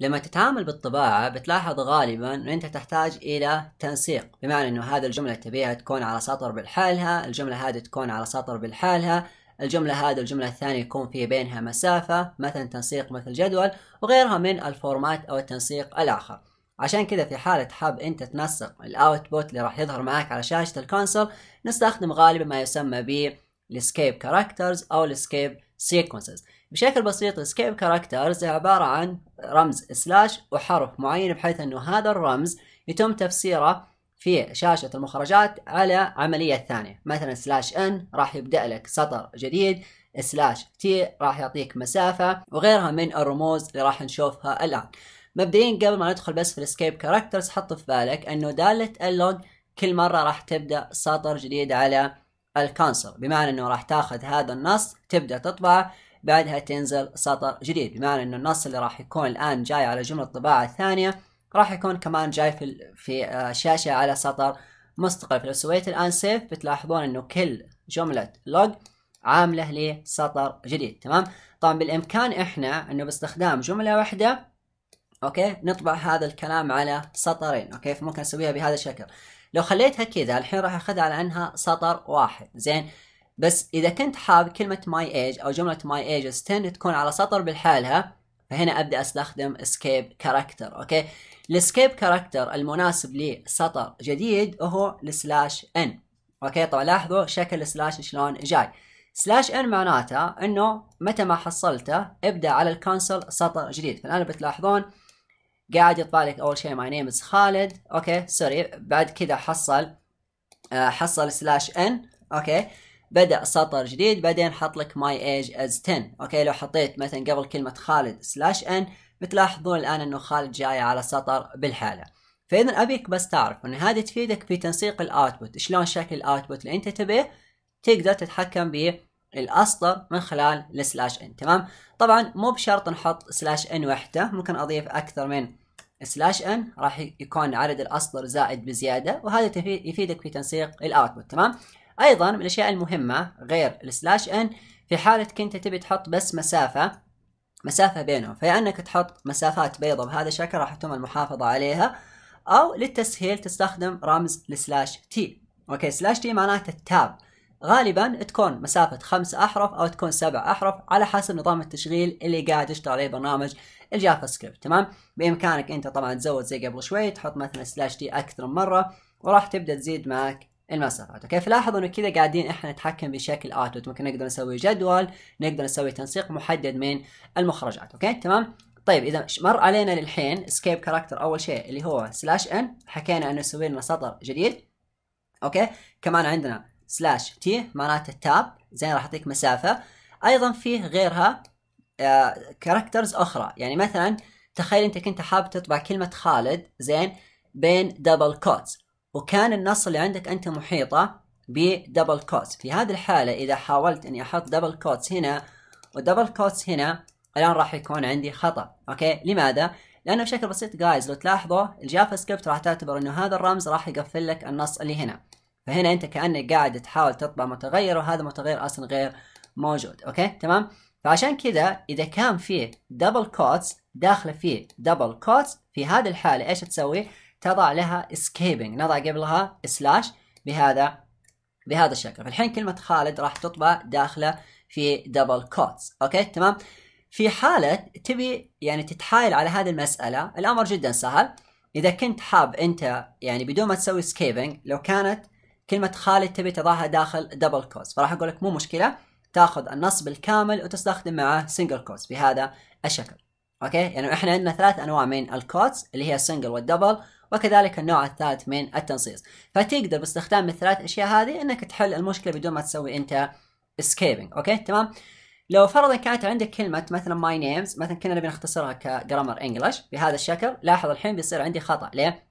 لما تتعامل بالطباعة بتلاحظ غالبا أن أنت تحتاج إلى تنسيق بمعنى أنه هذه الجملة تبيها تكون على سطر بالحالها الجملة هذه تكون على سطر بالحالها الجملة هذه الجملة الثانية يكون في بينها مسافة مثلا تنسيق مثل جدول وغيرها من الفورمات أو التنسيق الآخر عشان كذا في حالة حاب أنت تنسق الأوتبوت اللي راح يظهر معك على شاشة الكونسول نستخدم غالبا ما يسمى ب الاسكيب كاركترز أو الاسكيب سيكونسز بشكل بسيط سكيب كاركترز عبارة عن رمز سلاش وحرف معين بحيث أنه هذا الرمز يتم تفسيره في شاشة المخرجات على عملية ثانية مثلا سلاش ان راح يبدأ لك سطر جديد سلاش تي راح يعطيك مسافة وغيرها من الرموز اللي راح نشوفها الآن مبدئيا قبل ما ندخل بس في السكيب كاركترز حط في بالك أنه دالة اللوج كل مرة راح تبدأ سطر جديد على الكونسول بمعنى أنه راح تاخذ هذا النص تبدأ تطبعه بعدها تنزل سطر جديد بمعنى انه النص اللي راح يكون الان جاي على جمله الطباعه الثانيه راح يكون كمان جاي في في الشاشه آه، على سطر مستقل فلو سويت الان سيف بتلاحظون انه كل جمله لوج عامله لي سطر جديد تمام طبعا بالامكان احنا انه باستخدام جمله واحده اوكي نطبع هذا الكلام على سطرين اوكي فممكن اسويها بهذا الشكل لو خليتها كذا الحين راح اخذها على انها سطر واحد زين بس اذا كنت حاب كلمه ماي ايج او جمله ماي ايج 10 تكون على سطر بالحالها فهنا ابدا استخدم سكيب كاركتر اوكي الاسكيب كاركتر المناسب لسطر جديد هو السلاش ان اوكي طبعا لاحظوا شكل السلاش شلون جاي سلاش ان معناته انه متى ما حصلته ابدا على الكونسول سطر جديد فالان بتلاحظون قاعد يطلع لك اول شيء ماي نيم از خالد اوكي سوري بعد كذا حصل آه، حصل سلاش ان اوكي بدأ سطر جديد بعدين حط لك my age as 10 اوكي لو حطيت مثلا قبل كلمة خالد سلاش ان بتلاحظون الآن انه خالد جاي على سطر بالحالة فإذا أبيك بس تعرف ان هذه تفيدك في تنسيق الاوتبوت شلون شكل الاوتبوت اللي انت تبيه تقدر تتحكم به الاسطر من خلال السلاش ان تمام طبعا مو بشرط نحط سلاش ان وحده ممكن اضيف اكثر من سلاش ان راح يكون عدد الاسطر زائد بزياده وهذا يفيدك في تنسيق الاوتبوت تمام ايضا من الاشياء المهمه غير السلاش ان في حاله كنت تبي تحط بس مسافه مسافه بينهم فيا انك تحط مسافات بيضاء بهذا الشكل راح تتم المحافظه عليها او للتسهيل تستخدم رمز السلاش تي اوكي سلاش تي معناته التاب غالبا تكون مسافة خمس أحرف أو تكون سبع أحرف على حسب نظام التشغيل اللي قاعد يشتغل عليه برنامج الجافا سكريبت تمام بإمكانك أنت طبعا تزود زي قبل شوي تحط مثلا سلاش تي أكثر من مرة وراح تبدأ تزيد معك المسافات اوكي فلاحظوا انه كذا قاعدين احنا نتحكم بشكل اوتوت، ممكن نقدر نسوي جدول نقدر نسوي تنسيق محدد من المخرجات اوكي تمام طيب اذا مر علينا للحين سكيب كاركتر اول شيء اللي هو سلاش ان حكينا انه يسوي لنا سطر جديد اوكي كمان عندنا سلاش تي معناته تاب زين راح اعطيك مسافه ايضا فيه غيرها كاركترز آه اخرى يعني مثلا تخيل انت كنت حاب تطبع كلمه خالد زين بين دبل كوتس وكان النص اللي عندك انت محيطه بدبل كوتس في هذه الحاله اذا حاولت اني احط دبل كوتس هنا ودبل كوتس هنا الان راح يكون عندي خطا اوكي لماذا لانه بشكل بسيط جايز لو تلاحظوا الجافا سكريبت راح تعتبر انه هذا الرمز راح يقفل لك النص اللي هنا فهنا انت كانك قاعد تحاول تطبع متغير وهذا متغير اصلا غير موجود اوكي تمام فعشان كذا اذا كان فيه دبل كوتس داخله فيه دبل كوتس في هذه الحاله ايش تسوي تضع لها escaping نضع قبلها سلاش بهذا بهذا الشكل فالحين كلمة خالد راح تطبع داخلة في دبل كوتس اوكي تمام في حالة تبي يعني تتحايل على هذه المسألة الأمر جدا سهل إذا كنت حاب أنت يعني بدون ما تسوي سكيبنج لو كانت كلمة خالد تبي تضعها داخل دبل كوتس فراح أقول لك مو مشكلة تاخذ النصب الكامل وتستخدم معه سنجل كوتس بهذا الشكل اوكي يعني احنا عندنا ثلاث انواع من الكوتس اللي هي السنجل والدبل وكذلك النوع الثالث من التنصيص فتقدر باستخدام الثلاث اشياء هذه انك تحل المشكله بدون ما تسوي انت اسكيبنج اوكي تمام لو فرضا كانت عندك كلمة مثلا ماي نيمز مثلا كنا نبي نختصرها كجرامر انجلش بهذا الشكل لاحظ الحين بيصير عندي خطأ ليه؟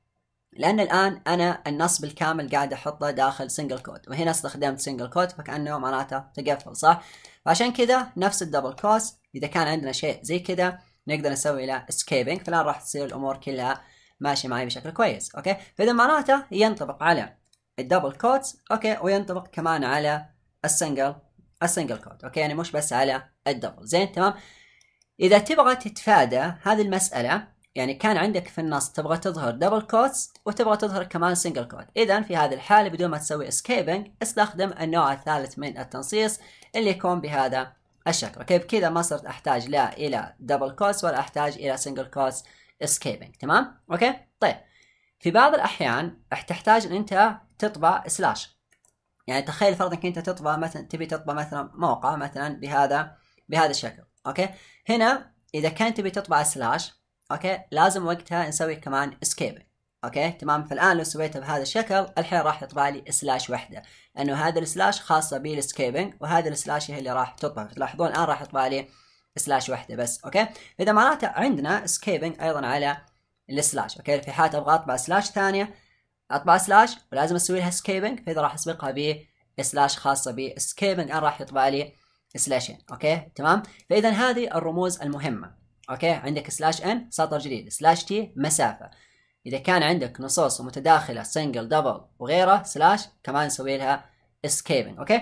لأن الآن أنا النص بالكامل قاعد أحطه داخل سنجل كود وهنا استخدمت سنجل كود فكأنه معناته تقفل صح؟ فعشان كذا نفس الدبل كوست إذا كان عندنا شيء زي كذا نقدر نسوي له اسكيبنج فالآن راح تصير الأمور كلها ماشي معي بشكل كويس اوكي فاذا معناته ينطبق على الدبل كوتس اوكي وينطبق كمان على السنجل السنجل كوت اوكي يعني مش بس على الدبل زين تمام اذا تبغى تتفادى هذه المساله يعني كان عندك في النص تبغى تظهر دبل كوتس وتبغى تظهر كمان سنجل كوت اذا في هذه الحاله بدون ما تسوي اسكيبنج استخدم النوع الثالث من التنصيص اللي يكون بهذا الشكل اوكي بكذا ما صرت احتاج لا الى دبل كوتس ولا احتاج الى سنجل كوتس اسكيبنج تمام اوكي طيب في بعض الاحيان راح تحتاج ان انت تطبع سلاش يعني تخيل فرض انك انت تطبع مثلا تبي تطبع مثلا موقع مثلا بهذا بهذا الشكل اوكي هنا اذا كان تبي تطبع سلاش اوكي لازم وقتها نسوي كمان اسكيب اوكي تمام فالان لو سويته بهذا الشكل الحين راح يطبع لي سلاش وحده لانه هذا السلاش خاصه بالسكيبنج وهذا السلاش هي اللي راح تطبع تلاحظون الان راح يطبع لي سلاش واحده بس اوكي فاذا معناته عندنا سكيبنج ايضا على السلاش اوكي في حالة ابغى اطبع سلاش ثانيه اطبع سلاش ولازم اسوي لها سكيبنج فاذا راح اسبقها ب سلاش خاصه بسكيبنج انا راح يطبع لي سلاشين اوكي تمام فاذا هذه الرموز المهمه اوكي عندك سلاش ان سطر جديد سلاش تي مسافه اذا كان عندك نصوص متداخله سنجل دبل وغيره سلاش كمان نسوي لها سكيبنج، اوكي